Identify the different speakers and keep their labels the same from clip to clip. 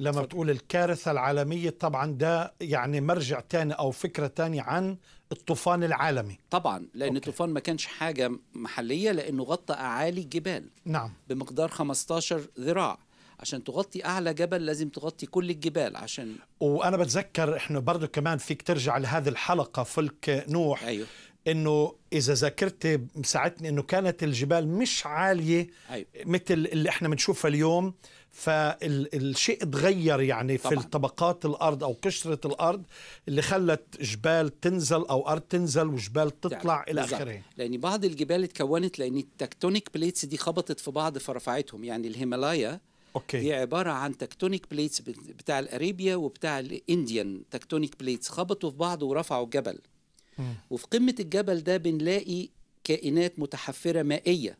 Speaker 1: لما صحيح. بتقول الكارثة العالمية طبعا ده يعني مرجع تاني أو فكرة تاني عن الطوفان العالمي
Speaker 2: طبعا لأن أوكي. الطوفان ما كانش حاجة محلية لأنه غطى أعالي جبال نعم بمقدار 15 ذراع عشان تغطي اعلى جبل لازم تغطي كل الجبال عشان
Speaker 1: وانا بتذكر احنا برضو كمان فيك ترجع لهذه الحلقه فلك نوح أيوه. انه اذا ذاكرتي ساعتني انه كانت الجبال مش عاليه أيوة. مثل اللي احنا بنشوفها اليوم فالشيء اتغير يعني طبعا. في طبقات الارض او قشره الارض اللي خلت جبال تنزل او ارض تنزل وجبال طيب، تطلع يعني. الى اخره
Speaker 2: لان بعض الجبال اتكونت لان التكتونيك بليتس دي خبطت في بعض فرفعتهم يعني الهيمالايا أوكي. هي عبارة عن تكتونيك بليتس بتاع الأريبيا وبتاع الإنديان تكتونيك بليتس خبطوا في بعض ورفعوا الجبل وفي قمه الجبل ده بنلاقي كائنات متحفره مائيه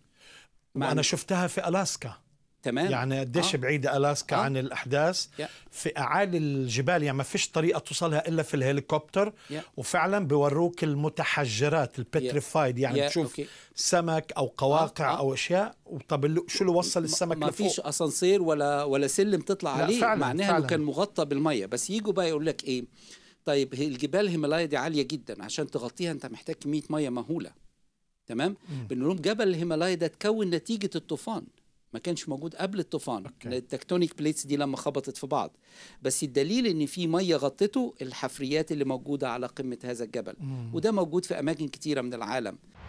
Speaker 2: وانا شفتها في الاسكا تمام يعني قديش آه. بعيدة ألاسكا آه. عن الأحداث
Speaker 1: yeah. في أعالي الجبال يعني ما فيش طريقة توصلها إلا في الهليكوبتر yeah. وفعلا بيوروك المتحجرات البتريفايد yeah. يعني yeah. تشوف okay. سمك أو قواقع آه. آه. أو أشياء طب شو اللي وصل السمك
Speaker 2: ما لفوق ما فيش أسانسير ولا ولا سلم تطلع عليه فعلا. معناها فعلا. كان مغطى بالمية بس يجوا بقى يقول لك إيه طيب الجبال الهيمالايا دي عاليه جدا عشان تغطيها انت محتاج كميه ميه مهوله تمام بنقول جبل الهيمالايا ده اتكون نتيجه الطوفان ما كانش موجود قبل الطوفان التكتونيك بليتس دي لما خبطت في بعض بس الدليل ان في ميه غطته الحفريات اللي موجوده على قمه هذا الجبل مم. وده موجود في اماكن كتيره من العالم